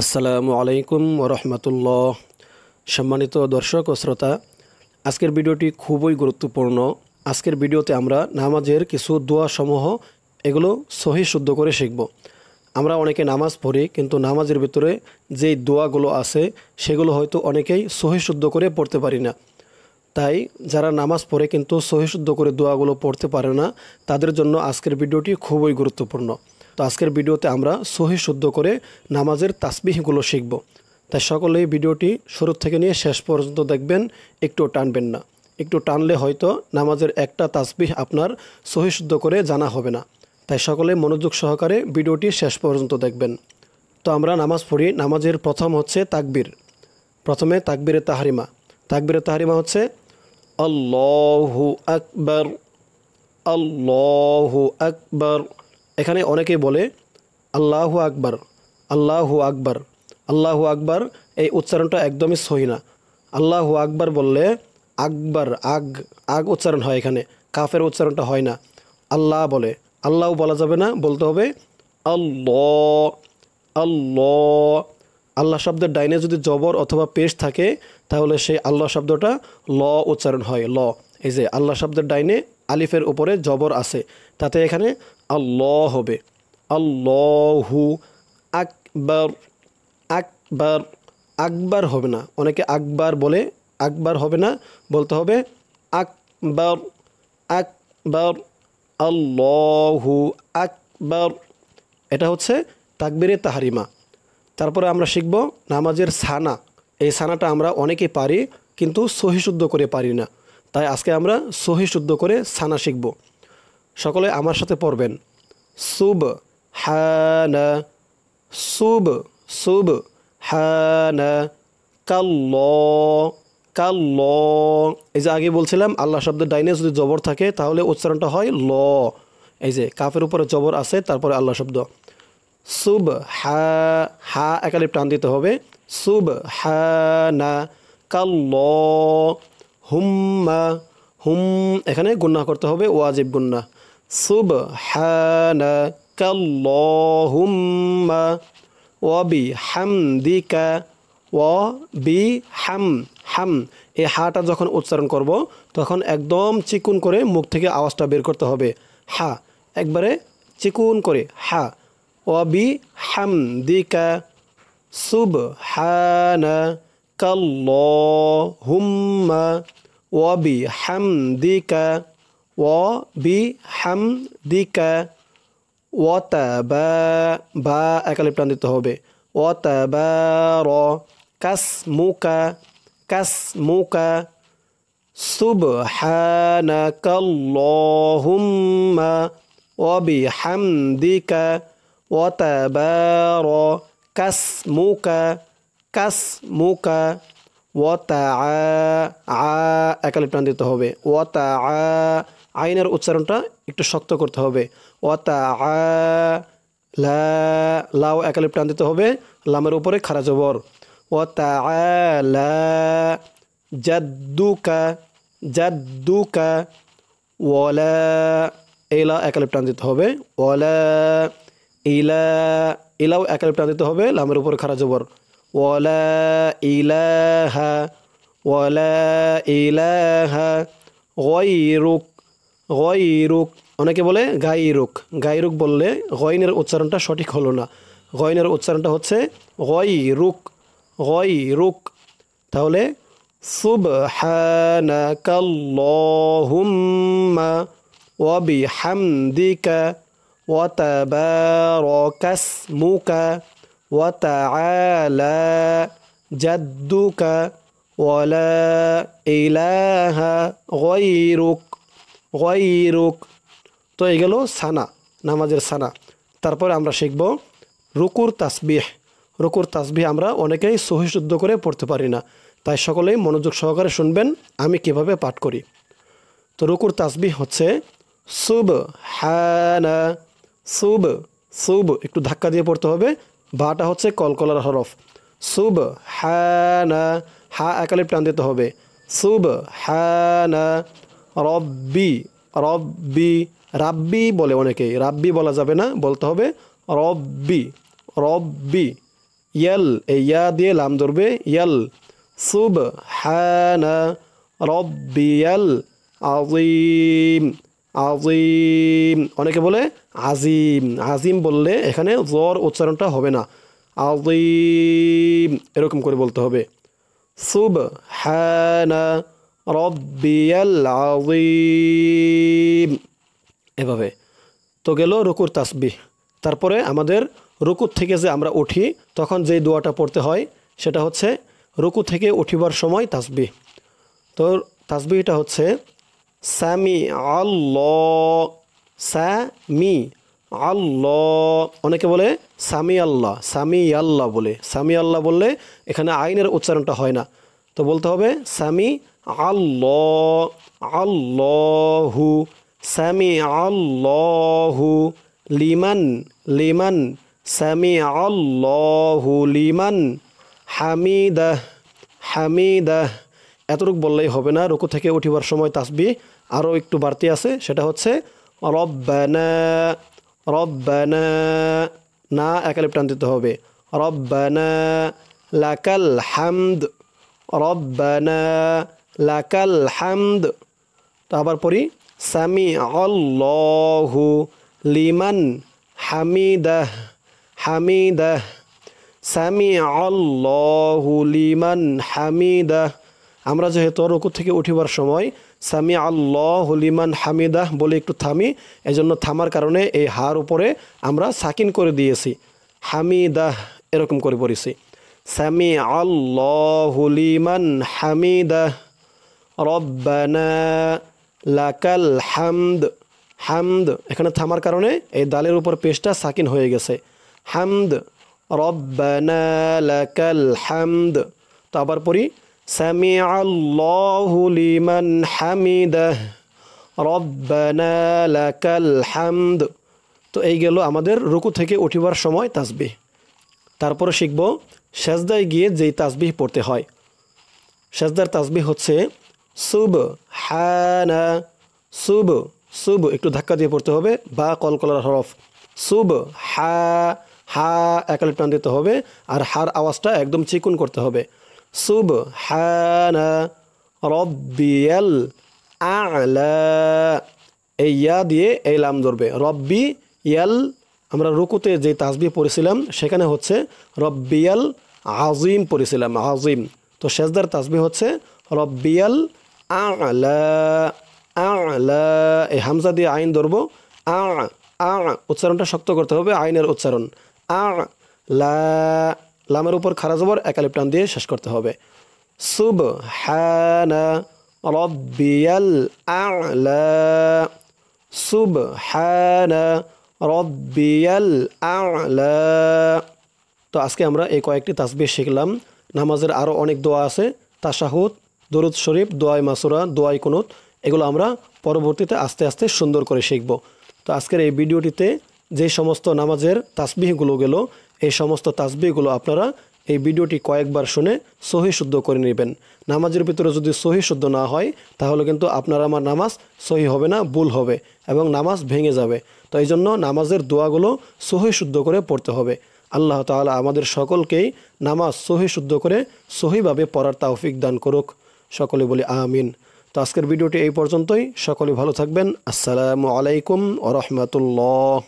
আসসালামু আলাইকুম ওরহমতুল্লাহ সম্মানিত দর্শক ও শ্রোতা আজকের ভিডিওটি খুবই গুরুত্বপূর্ণ আজকের ভিডিওতে আমরা নামাজের কিছু দোয়াসমূহ এগুলো সহি শুদ্ধ করে শিখব আমরা অনেকে নামাজ পড়ি কিন্তু নামাজের ভিতরে যেই দোয়াগুলো আছে সেগুলো হয়তো অনেকেই সহি শুদ্ধ করে পড়তে পারি না তাই যারা নামাজ পড়ে কিন্তু সহি শুদ্ধ করে দোয়াগুলো পড়তে পারে না তাদের জন্য আজকের ভিডিওটি খুবই গুরুত্বপূর্ণ তো আজকের ভিডিওতে আমরা সহি শুদ্ধ করে নামাজের তাসবিহগুলো শিখব তাই সকলেই ভিডিওটি শুরু থেকে নিয়ে শেষ পর্যন্ত দেখবেন একটু টানবেন না একটু টানলে হয়তো নামাজের একটা তাসবিহ আপনার সহি শুদ্ধ করে জানা হবে না তাই সকলে মনোযোগ সহকারে ভিডিওটি শেষ পর্যন্ত দেখবেন তো আমরা নামাজ পড়ি নামাজের প্রথম হচ্ছে তাকবির প্রথমে তাকবিরে তাহারিমা তাকবিরে তাহারিমা হচ্ছে আল্লাহু আকবর আল্লাহু আকবর এখানে অনেকে বলে আল্লাহু আকবর আল্লাহু আকবর আল্লাহু আকবার এই উচ্চারণটা একদমই সহি না আল্লাহু আকবার বললে আকবার আগ আগ উচ্চারণ হয় এখানে কাফের উচ্চারণটা হয় না আল্লাহ বলে আল্লাহ বলা যাবে না বলতে হবে আল্ল আল্লাহ শব্দের ডাইনে যদি জবর অথবা পেশ থাকে তাহলে সেই আল্লাহ শব্দটা ল উচ্চারণ হয় ল এই যে আল্লাহ শব্দের ডাইনে আলিফের উপরে জবর আছে তাতে এখানে আল্লাহ হবে আল্লাহু আকবর আকবর আকবার হবে না অনেকে আকবার বলে আকবার হবে না বলতে হবে আকবর আকবর আল্লাহু আকবর এটা হচ্ছে তাকবিরে তাহারিমা তারপরে আমরা শিখব নামাজের সানা এই সানাটা আমরা অনেকে পারি কিন্তু সহিশুদ্ধ করে পারি না তাই আজকে আমরা সহিশুদ্ধ করে সানা শিখব সকলে আমার সাথে পড়বেন সুব হানা সুব সুব হানা কাল্ল কাল্ল এই যে আগে বলছিলাম আল্লাহ শব্দের ডাইনে যদি জবর থাকে তাহলে উচ্চারণটা হয় ল এই যে কাফের উপরে জবর আছে তারপরে আল্লাহ শব্দ সুব হা হা একালে প্রাণ দিতে হবে সুব হা না কাল্ল হুম্মা হুম এখানে গুন্না করতে হবে ওয়াজিব গুন্না سبحانك اللهم وبحمدك وبحم হাম এই হাটা যখন উচ্চারণ করব তখন একদম চিকুন করে মুখ থেকে আওয়াজটা বের করতে হবে হা একবারে চিকুন করে হা বি হাম দিকা সুব হানা হুম হুম্মা বি হাম দিকা wa bi hamdika wa ba ba tan dandito hobe wa ta ro kas muka kas muka subhanaka allahumma wa bi hamdika wa ta ro kas muka kas muka ও তা আ একালে প্রাণ দিতে হবে ও তা আইনের উচ্চারণটা একটু শক্ত করতে হবে ও তা লা লাও একালি প্রাণ দিতে হবে লামের উপরে খারা জবর ও তা লা জাদ্দুকা জাদ্দুকা ওলা এলা একালি প্রাণ দিতে হবে ওলা ইলা ইলাও একালে প্রাণ দিতে হবে লামের উপরে খারা জবর ওয়ালা ইলাহা ওয়ালা ইলাহা গয়রুক গয়রুক অনেকে বলে গাইরুক গাইরুক বললে গয়নের উচ্চারণটা সঠিক হলো না গয়নের উচ্চারণটা হচ্ছে গয়রুক গয়রুক তাহলে সুবহানাকাল্লাহুম্মা ওয়া বিহামদিকা ওয়া তাবারাকাসমুকা وتعالى جدك ولا إله غيرك غيرك তো এই গেল সানা নামাজের সানা তারপরে আমরা শিখব রুকুর তাসবিহ রুকুর তাসবিহ আমরা অনেকেই সহিশুদ্ধ করে পড়তে পারি না তাই সকলেই মনোযোগ সহকারে শুনবেন আমি কিভাবে পাঠ করি তো রুকুর তাসবিহ হচ্ছে সুব হ্যানা সুব সুব একটু ধাক্কা দিয়ে পড়তে হবে ভাটা হচ্ছে কলকলার হরফ সুব হ্যানা হা একালে প্রাণ দিতে হবে সুব হ্যানা রব্বি রব্বি রাব্বি বলে অনেকে রাব্বি বলা যাবে না বলতে হবে রব্বি রব্বি ইয়াল এই ইয়া দিয়ে লাম ধরবে ইয়াল সুব রব্বি ইয়াল আজিম আজিম অনেকে বলে আজিম আজিম বললে এখানে জ্বর উচ্চারণটা হবে না আজিম এরকম করে বলতে হবে সুব হ্যানা রব্বিয়াল আজিম এভাবে তো গেল রুকুর তাসবিহ তারপরে আমাদের রুকুর থেকে যে আমরা উঠি তখন যেই দোয়াটা পড়তে হয় সেটা হচ্ছে রুকু থেকে উঠিবার সময় তাসবিহ তো তাসবিহটা হচ্ছে সামি আল্ল সামি আল্ল অনেকে বলে সামি আল্লাহ সামি আল্লাহ বলে সামি আল্লাহ বললে এখানে আইনের উচ্চারণটা হয় না তো বলতে হবে সামি আল্ল আল্লাহু সামি আল্লাহু লিমান লিমান সামি আল্লাহু লিমান হামিদাহ হামিদাহ এতটুক বললেই হবে না রুকু থেকে উঠিবার সময় তাসবি আরও একটু বাড়তি আছে সেটা হচ্ছে রব্বানা না একালিপ দিতে হবে রব্বানা লাকাল হামদ রব্বানা লাকাল হামদ তো আবার পড়ি সামি অল্লাহু লিমান হামিদাহ হামিদাহ সামি অল্লাহু লিমান হামিদাহ আমরা যেহেতু রুকু থেকে উঠিবার সময় সামি আল্লাহ হলিমান হামিদাহ বলে একটু থামি এজন্য থামার কারণে এই হার উপরে আমরা সাকিন করে দিয়েছি হামিদাহ এরকম করে পড়েছি সামি আল্লাহ হলিমান হামিদাহ রব্বানাকাল হামদ হামদ এখানে থামার কারণে এই দালের উপর পেস্টটা সাকিন হয়ে গেছে হামদ রব্বানাকাল হামদ তো আবার পড়ি سمع الله لمن حمده ربنا لك الحمد তো এই গেল আমাদের রুকু থেকে উঠিবার সময় তাসবিহ তারপরে শিখব সেজদায় গিয়ে যেই তাসবিহ পড়তে হয় সেজদার তাসবিহ হচ্ছে সুব হানা সুব সুব একটু ধাক্কা দিয়ে পড়তে হবে বা কলকলার হরফ সুব হা হা একালে টান দিতে হবে আর হার আওয়াজটা একদম চিকুন করতে হবে সুবহানা রব্বিয়াল আলা এই ইয়া দিয়ে এই লাম ধরবে রব্বি ইয়াল আমরা রুকুতে যে তাসবি পড়েছিলাম সেখানে হচ্ছে রব্বিয়াল আজিম পড়েছিলাম আজিম তো সেজদার তাসবি হচ্ছে রব্বিয়াল আলা আলা এই হামজা দিয়ে আইন ধরবো আ আ উচ্চারণটা শক্ত করতে হবে আইনের উচ্চারণ আ লা লামের উপর খারা জবর একালিপ টান দিয়ে শেষ করতে হবে সুব হ্যানা রব্বিয়াল আলা সুব হ্যানা তো আজকে আমরা এই কয়েকটি তাসবির শিখলাম নামাজের আরও অনেক দোয়া আছে তাসাহুদ দরুদ শরীফ দোয়াই মাসুরা দোয়াই কুনুত এগুলো আমরা পরবর্তীতে আস্তে আস্তে সুন্দর করে শিখব তো আজকের এই ভিডিওটিতে যে সমস্ত নামাজের তাসবিহগুলো গেল এই সমস্ত তাসবিগুলো আপনারা এই ভিডিওটি কয়েকবার শুনে সহি শুদ্ধ করে নেবেন নামাজের ভিতরে যদি সহি শুদ্ধ না হয় তাহলে কিন্তু আপনার আমার নামাজ সহি হবে না ভুল হবে এবং নামাজ ভেঙে যাবে তো এই জন্য নামাজের দোয়াগুলো সহি শুদ্ধ করে পড়তে হবে আল্লাহ তালা আমাদের সকলকেই নামাজ সহি শুদ্ধ করে সহিভাবে পড়ার তাওফিক দান করুক সকলে বলি আমিন তো আজকের ভিডিওটি এই পর্যন্তই সকলে ভালো থাকবেন আসসালামু আলাইকুম রহমতুল্লাহ